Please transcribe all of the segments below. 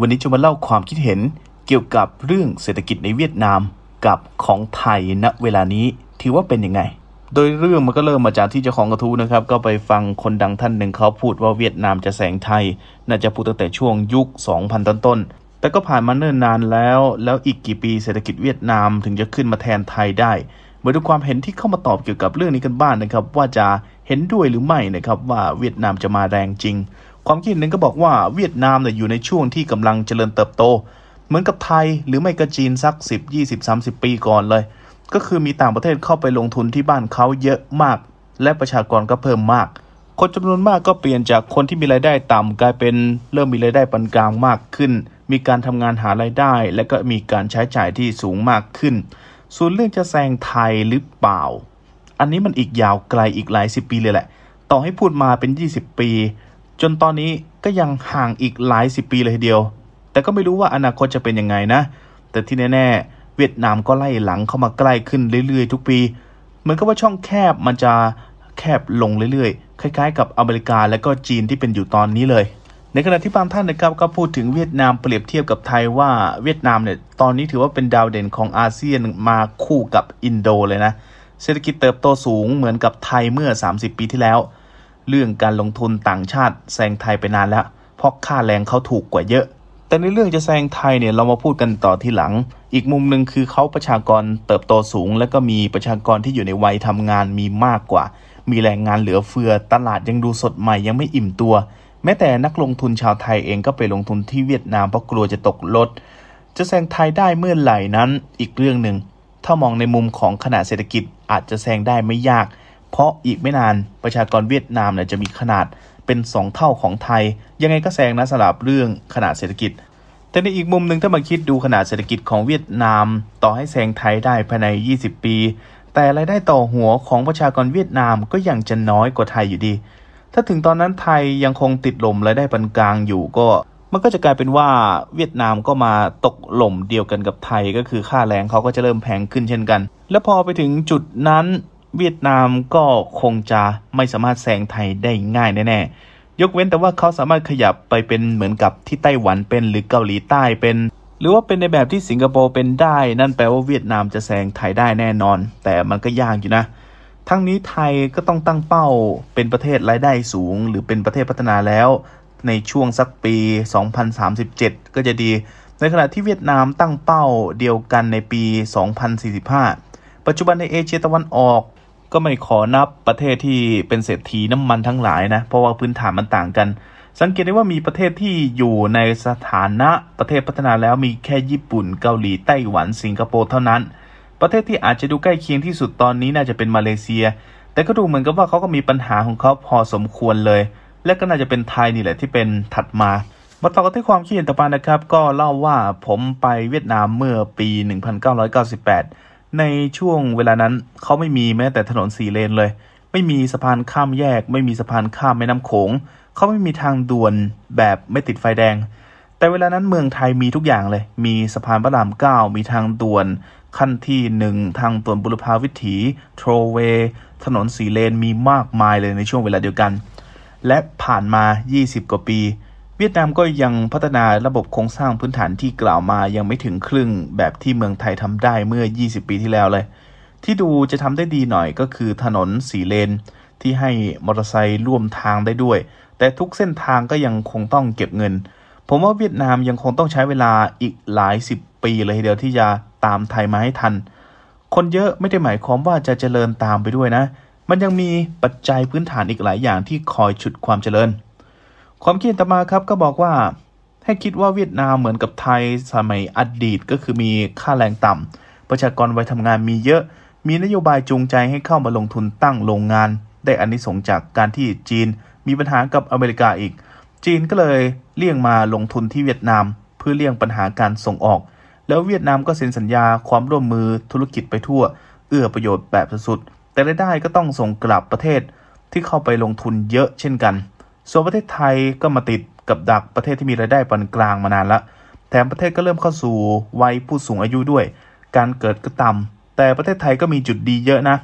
วันนี้จะมาเล่าความคิดเห็นเกี่ยวกับเรื่องเศรษฐกิจในเวียดนามกับของไทยณเวลานี้ถือว่าเป็นยังไง โดยเรื่องมันก็เริ่มมาจากที่เจ้าของกระทู้นะครับก็ไปฟังคนดังท่านหนึ่งเขาพูดว่าเวียดนามจะแสงไทย น่าจะพูดตั้งแต่ช่วงยุค 2000ต้นๆแต่ก็ผ่านมาเนิ่นนานแล้ว แล้วอีกกี่ปีเศรษฐกิจเวียดนามถึงจะขึ้นมาแทนไทยได้มาดูความเห็นที่เข้ามาตอบเกี่ยวกับเรื่องนี้กันบ้างนนะครับ ว่าจะเห็นด้วยหรือไม่นะครับ ว่าเวียดนามจะมาแรงจริงความคิดหนึ่งก็บอกว่าเวียดนามเนี่ยอยู่ในช่วงที่กำลังเจริญเติบโต เหมือนกับไทยหรือไม่ก็จีนสัก 10 20 30 ปีก่อนเลย ก็คือมีต่างประเทศเข้าไปลงทุนที่บ้านเขาเยอะมาก และประชากรก็เพิ่มมาก คนจำนวนมากก็เปลี่ยนจากคนที่มีรายได้ต่ำกลายเป็นเริ่มมีรายได้ปานกลางมากขึ้น มีการทำงานหารายได้ และก็มีการใช้จ่ายที่สูงมากขึ้นส่วนเรื่องจะแซงไทยหรือเปล่า อันนี้มันอีกยาวไกลอีกหลายสิบปีเลยแหละต่อให้พูดมาเป็น 20 ปีจนตอนนี้ก็ยังห่างอีกหลายสิบปีเลยทีเดียว แต่ก็ไม่รู้ว่าอนาคตจะเป็นยังไงนะ แต่ที่แน่ ๆ เวียดนามก็ไล่หลังเข้ามาใกล้ขึ้นเรื่อยๆ ทุกปี เหมือนกับว่าช่องแคบมันจะแคบลงเรื่อยๆ คล้าย ๆ กับอเมริกา และก็จีนที่เป็นอยู่ตอนนี้เลย ในขณะที่บางท่านนะครับ ก็พูดถึงเวียดนามเปรียบเทียบกับไทยว่าเวียดนามเนี่ยตอนนี้ถือว่าเป็นดาวเด่นของอาเซียนมาคู่กับอินโดเลยนะ เศรษฐกิจเติบโตสูงเหมือนกับไทยเมื่อ 30 ปีที่แล้วเรื่องการลงทุนต่างชาติแซงไทยไปนานแล้ว เพราะค่าแรงเขาถูกกว่าเยอะ แต่ในเรื่องจะแซงไทยเนี่ยเรามาพูดกันต่อที่หลัง อีกมุมหนึ่งคือเขาประชากรเติบโตสูง และก็มีประชากรที่อยู่ในวัยทำงานมีมากกว่า มีแรงงานเหลือเฟือตลาดยังดูสดใหม่ยังไม่อิ่มตัว แม้แต่นักลงทุนชาวไทยเองก็ไปลงทุนที่เวียดนามเพราะกลัวจะตกลดจะแซงไทยได้เมื่อไหร่นั้นอีกเรื่องหนึ่ง ถ้ามองในมุมของขนาดเศรษฐกิจอาจจะแซงได้ไม่ยากเพราะอีกไม่นานประชากรเวียดนามเนี่ยจะมีขนาดเป็น 2 เท่าของไทย ยังไงก็แซงนะสำหรับเรื่องขนาดเศรษฐกิจ แต่ในอีกมุมหนึ่งถ้ามาคิดดูขนาดเศรษฐกิจของเวียดนาม ต่อให้แซงไทยได้ภายใน 20 ปี แต่รายได้ต่อหัวของประชากรเวียดนามก็ยังจะน้อยกว่าไทยอยู่ดี ถ้าถึงตอนนั้นไทยยังคงติดลมรายได้ปานกลางอยู่ก็มันก็จะกลายเป็นว่าเวียดนามก็มาตกหล่มเดียวกันกับไทยก็คือค่าแรงเขาก็จะเริ่มแพงขึ้นเช่นกัน และพอไปถึงจุดนั้นเวียดนามก็คงจะไม่สามารถแซงไทยได้ง่ายแน่ๆยกเว้นแต่ว่าเขาสามารถขยับไปเป็นเหมือนกับที่ไต้หวันเป็นหรือเกาหลีใต้เป็น หรือว่าเป็นในแบบที่สิงคโปร์เป็นได้ นั่นแปลว่าเวียดนามจะแซงไทยได้แน่นอน แต่มันก็ยากอยู่นะ ทั้งนี้ไทยก็ต้องตั้งเป้าเป็นประเทศรายได้สูง หรือเป็นประเทศพัฒนาแล้ว ในช่วงสักปี 2037 ก็จะดี ในขณะที่เวียดนามตั้งเป้าเดียวกันในปี 2045 ปัจจุบันในเอเชียตะวันออกก็ไม่ขอนับประเทศที่เป็นเศรษฐีน้ำมันทั้งหลายนะ เพราะว่าพื้นฐานมันต่างกัน สังเกตได้ว่ามีประเทศที่อยู่ในสถานะประเทศพัฒนาแล้วมีแค่ญี่ปุ่นเกาหลี ไต้หวันสิงคโปร์เท่านั้น ประเทศที่อาจจะดูใกล้เคียงที่สุดตอนนี้น่าจะเป็นมาเลเซีย แต่ก็ดูเหมือนกับว่าเขาก็มีปัญหาของเขาพอสมควรเลย และก็น่าจะเป็นไทยนี่แหละที่เป็นถัดมามาต่อกันที่ความคิดเห็นต่อไปนะครับก็เล่าว่าผมไปเวียดนามเมื่อปี 1998ในช่วงเวลานั้นเขาไม่มีแม้แต่ถนนสี่เลนเลย ไม่มีสะพานข้ามแยก ไม่มีสะพานข้ามแม่น้ำโขง เขาไม่มีทางด่วนแบบไม่ติดไฟแดง แต่เวลานั้นเมืองไทยมีทุกอย่างเลย มีสะพานพระรามเก้ามีทางด่วน ขั้นที่หนึ่งทางด่วนบุรพาวิถีโทรเวถนนสีเลนมีมากมายเลยในช่วงเวลาเดียวกัน และผ่านมา 20กว่าปีเวียดนามก็ยังพัฒนาระบบโครงสร้างพื้นฐานที่กล่าวมายังไม่ถึงครึ่งแบบที่เมืองไทยทำได้เมื่อ 20 ปีที่แล้วเลย ที่ดูจะทำได้ดีหน่อยก็คือถนนสีเลน ที่ให้มอเตอร์ไซค์ร่วมทางได้ด้วย แต่ทุกเส้นทางก็ยังคงต้องเก็บเงิน ผมว่าเวียดนามยังคงต้องใช้เวลาอีกหลายสิบปีเลยเดียวที่จะตามไทยมาให้ทัน คนเยอะไม่ได้หมายความว่าจะเจริญตามไปด้วยนะ มันยังมีปัจจัยพื้นฐานอีกหลาย อย่างที่คอยฉุดความเจริญความคิดต่อมาครับก็บอกว่า ให้คิดว่าเวียดนามเหมือนกับไทยสมัยอดีตก็คือมีค่าแรงต่ำประชากรวัยทำงานมีเยอะ มีนโยบายจูงใจให้เข้ามาลงทุนตั้งโรงงาน ได้อนนิสงจากการที่จีนมีปัญหากับอเมริกาอีก จีนก็เลยเลี่ยงมาลงทุนที่เวียดนามเพื่อเลี่ยงปัญหาการส่งออก แล้วเวียดนามก็เซ็นสัญญาความร่วมมือธุรกิจไปทั่วเอื้อประโยชน์แบบสุดแต่รายได้ก็ต้องส่งกลับประเทศที่เข้าไปลงทุนเยอะเช่นกันส่วนประเทศไทยก็มาติดกับดักประเทศที่มีรายได้ปานกลางมานานละแถมประเทศก็เริ่มเข้าสู่วัยผู้สูงอายุด้วย การเกิดก็ต่ำ แต่ประเทศไทยก็มีจุดดีเยอะนะ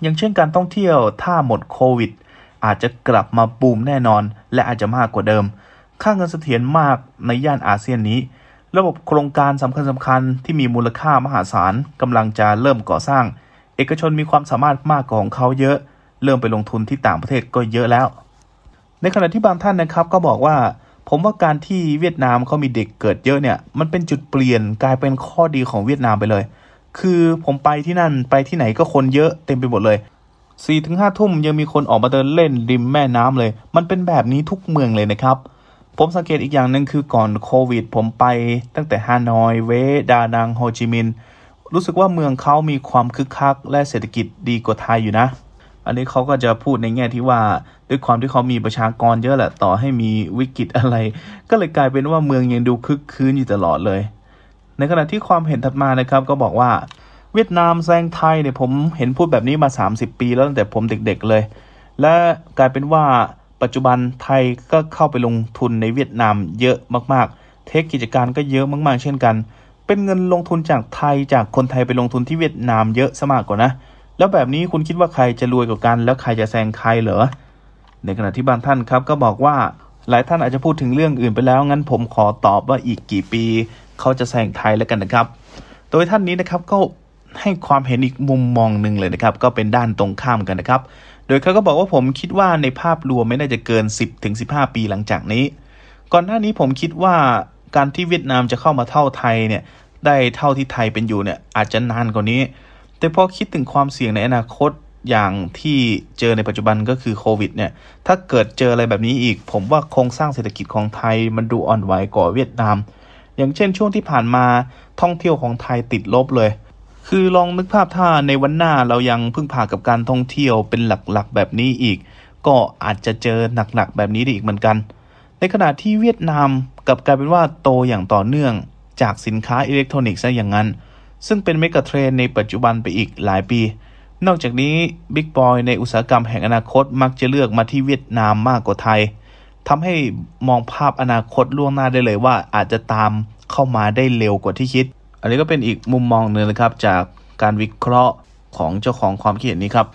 อย่างเช่นการท่องเที่ยวถ้าหมดโควิด อาจจะกลับมาบูมแน่นอนและอาจจะมากกว่าเดิมค่าเงินเสถียรมากในย่านอาเซียนนี้ ระบบโครงการสำคัญสำคัญที่มีมูลค่ามหาศาลกำลังจะเริ่มก่อสร้าง เอกชนมีความสามารถมากกว่าของเขาเยอะ เริ่มไปลงทุนที่ต่างประเทศก็เยอะแล้วในขณะที่บางท่านนะครับก็บอกว่า ผมว่าการที่เวียดนามเขามีเด็กเกิดเยอะเนี่ยมันเป็นจุดเปลี่ยนกลายเป็นข้อดีของเวียดนามไปเลย คือผมไปที่นั่นไปที่ไหนก็คนเยอะเต็มไปหมดเลย4ี่ถึงห้าทุ่มยังมีคนออกมาเดินเล่นริมแม่น้ำเลย มันเป็นแบบนี้ทุกเมืองเลยนะครับ ผมสังเกตอีกอย่างหนึ่งคือก่อนโควิด ผมไปตั้งแต่ฮานอยเว ดานังโฮจิมินห์รู้สึกว่าเมืองเขามีความคึกคักและเศรษฐกิจดีกว่าไทยอยู่นะ อันนี้เขาก็จะพูดในแง่ที่ว่าด้วยความที่เขามีประชากรเยอะแหละต่อให้มีวิกฤตอะไร ก็เลยกลายเป็นว่าเมืองยังดูคึกคืนอยู่ตลอดเลย ในขณะที่ความเห็นถัดมานะครับก็บอกว่า เวียดนามแซงไทยเนี่ยผมเห็นพูดแบบนี้มา 30 ปี แล้วตั้งแต่ผมเด็กๆเลย และกลายเป็นว่าปัจจุบันไทยก็เข้าไปลงทุนในเวียดนามเยอะมาก ๆ เทคกิจการก็เยอะมาก ๆ เช่นกัน เป็นเงินลงทุนจากไทยจากคนไทยไปลงทุนที่เวียดนามเยอะซะมากกว่านะแล้วแบบนี้คุณคิดว่าใครจะรวยกว่ากันแล้วใครจะแซงใครเหรอในขณะที่บางท่านครับก็บอกว่าหลายท่านอาจจะพูดถึงเรื่องอื่นไปแล้ว งั้นผมขอตอบว่าอีกกี่ปี เขาจะแซงไทยแล้วกันนะครับ โดยท่านนี้นะครับก็ให้ความเห็นอีกมุมมองหนึ่งเลยนะครับก็เป็นด้านตรงข้ามกันนะครับโดยเขาก็บอกว่าผมคิดว่าในภาพรวมไม่น่าจะเกิน 10-15 ปีหลังจากนี้ ก่อนหน้านี้ผมคิดว่าการที่เวียดนามจะเข้ามาเท่าไทยเนี่ยได้เท่าที่ไทยเป็นอยู่เนี่ยอาจจะนานกว่านี้ แต่พอคิดถึงความเสี่ยงในอนาคตอย่างที่เจอในปัจจุบันก็คือโควิดเนี่ย ถ้าเกิดเจออะไรแบบนี้อีก ผมว่าโครงสร้างเศรษฐกิจของไทยมันดูอ่อนไหวกว่าเวียดนาม อย่างเช่นช่วงที่ผ่านมาท่องเที่ยวของไทยติดลบเลย คือลองนึกภาพถ้าในวันหน้าเรายังพึ่งพากับการท่องเที่ยวเป็นหลักๆแบบนี้อีก ก็อาจจะเจอหนักๆแบบนี้ได้อีกเหมือนกัน ในขณะที่เวียดนามกับกลายเป็นว่าโตอย่างต่อเนื่อง จากสินค้าอิเล็กทรอนิกส์ซะอย่างนั้น ซึ่งเป็นเมกะเทรนในปัจจุบันไปอีกหลายปีนอกจากนี้บิ๊กบอยในอุตสาหกรรมแห่งอนาคตมักจะเลือกมาที่เวียดนามมากกว่าไทยทำให้มองภาพอนาคตล่วงหน้าได้เลยว่า อาจจะตามเข้ามาได้เร็วกว่าที่คิด อันนี้ก็เป็นอีกมุมมองหนึ่งนะครับจากการวิเคราะห์ของเจ้าของความคิดเห็นนี้ครับ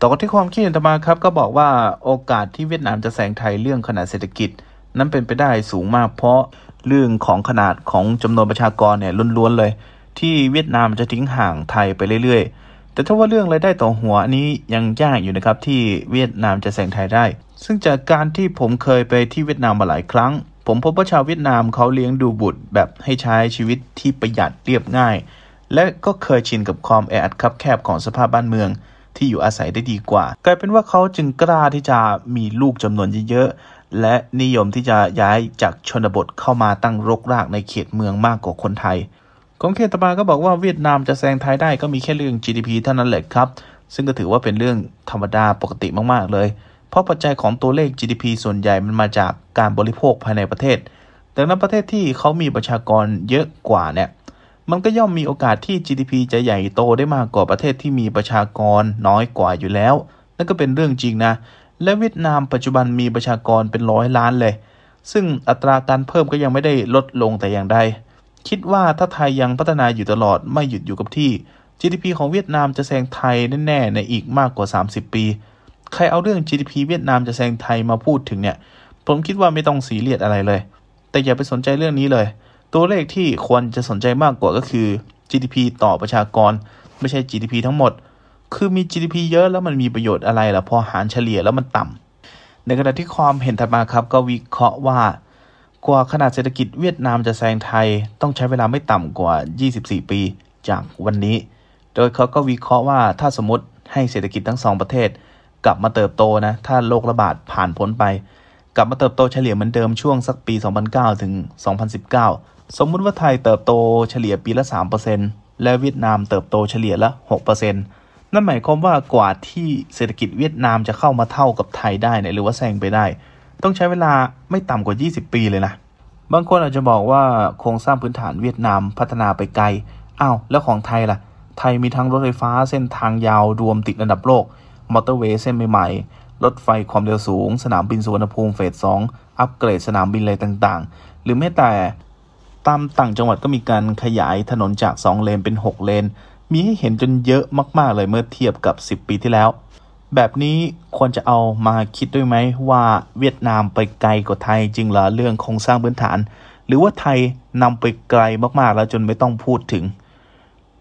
ต่อที่ความคิดเห็นต่อมาครับก็บอกว่าโอกาสที่เวียดนามจะแซงไทยเรื่องขนาดเศรษฐกิจ นั้นเป็นไปได้สูงมากเพราะเรื่องของขนาดของจำนวนประชากรเนี่ยล้วนๆเลย ที่เวียดนามจะทิ้งห่างไทยไปเรื่อยๆแต่ถ้าว่าเรื่องรายได้ต่อหัวอันนี้ยังยากอยู่นะครับที่เวียดนามจะแซงไทยได้ ซึ่งจากการที่ผมเคยไปที่เวียดนามมาหลายครั้ง ผมพบว่าชาวเวียดนามเขาเลี้ยงดูบุตรแบบให้ใช้ชีวิตที่ประหยัดเรียบง่าย และก็เคยชินกับความแออัดคับแคบของสภาพบ้านเมืองที่อยู่อาศัยได้ดีกว่า กลายเป็นว่าเขาจึงกล้าที่จะมีลูกจำนวนเยอะๆและนิยมที่จะย้ายจากชนบทเข้ามาตั้งรกรากในเขตเมืองมากกว่าคนไทยของเคตบาก็บอกว่าเวียดนามจะแซงไทยได้ก็มีแค่เรื่อง GDP เท่านั้นแหละครับ ซึ่งก็ถือว่าเป็นเรื่องธรรมดาปกติมากๆ เลย เพราะปัจจัยของตัวเลข GDP ส่วนใหญ่มันมาจากการบริโภคภายในประเทศ แต่ในประเทศที่เขามีประชากรเยอะกว่าเนี่ยมันก็ย่อมมีโอกาสที่ GDP จะใหญ่โตได้มากกว่าประเทศที่มีประชากรน้อยกว่าอยู่แล้วนั่นก็เป็นเรื่องจริงนะ และเวียดนามปัจจุบันมีประชากรเป็นร้อยล้านเลย ซึ่งอัตราการเพิ่มก็ยังไม่ได้ลดลงแต่อย่างใดคิดว่าถ้าไทยยังพัฒนาอยู่ตลอดไม่หยุดอยู่กับที่ GDP ของเวียดนามจะแซงไทยแน่ๆในอีกมากกว่า 30 ปี ใครเอาเรื่อง GDP เวียดนามจะแซงไทยมาพูดถึงเนี่ย ผมคิดว่าไม่ต้องสีเลียดอะไรเลย แต่อย่าไปสนใจเรื่องนี้เลย ตัวเลขที่ควรจะสนใจมากกว่าก็คือ GDP ต่อประชากร ไม่ใช่ GDP ทั้งหมด คือมี GDP เยอะแล้วมันมีประโยชน์อะไรล่ะพอหารเฉลี่ยแล้วมันต่ำในขณะที่ความเห็นถัดมาครับก็วิเคราะห์ว่ากว่าขนาดเศรษฐกิจเวียดนามจะแซงไทยต้องใช้เวลาไม่ต่ำกว่า 24 ปีจากวันนี้ โดยเขาก็วิเคราะห์ว่าถ้าสมมติให้เศรษฐกิจทั้งสอง ประเทศ กลับมาเติบโตนะถ้าโรคระบาดผ่านพ้นไป กลับมาเติบโตเฉลี่ยเหมือนเดิมช่วงสักปี 2009 ถึง 2019 สมมุติว่าไทยเติบโตเฉลี่ยปีละ 3%และเวียดนามเติบโตเฉลี่ยละ 6%นั่นหมายความว่ากว่าที่เศรษฐกิจเวียดนามจะเข้ามาเท่ากับไทยได้หรือว่าแซงไปได้ต้องใช้เวลาไม่ต่ำกว่า 20 ปีเลยนะ บางคนอาจจะบอกว่าโครงสร้างพื้นฐานเวียดนามพัฒนาไปไกล อ้าวแล้วของไทยล่ะ ไทยมีทั้งรถไฟฟ้าเส้นทางยาวรวมติดระดับโลก มอเตอร์เวย์เส้นใหม่ๆ รถไฟความเร็วสูง สนามบินสุวรรณภูมิเฟส 2 อัปเกรดสนามบินอะไรต่างๆ หรือแม้แต่ตามต่างจังหวัดก็มีการขยายถนนจาก 2 เลนเป็น 6 เลน มีให้เห็นจนเยอะมากๆ เลยเมื่อเทียบกับ 10 ปีที่แล้วแบบนี้ควรจะเอามาคิดด้วยไหมว่าเวียดนามไปไกลกว่าไทยจริงเหรอเรื่องโครงสร้างพื้นฐานหรือว่าไทยนำไปไกลมากๆแล้วจนไม่ต้องพูดถึง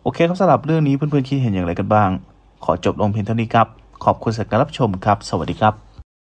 โอเค ครับสำหรับเรื่องนี้เพื่อนๆคิดเห็นอย่างไรกันบ้าง ขอจบลงเพียงเท่านี้ครับ ขอบคุณสำหรับการับชมครับสวัสดีครับ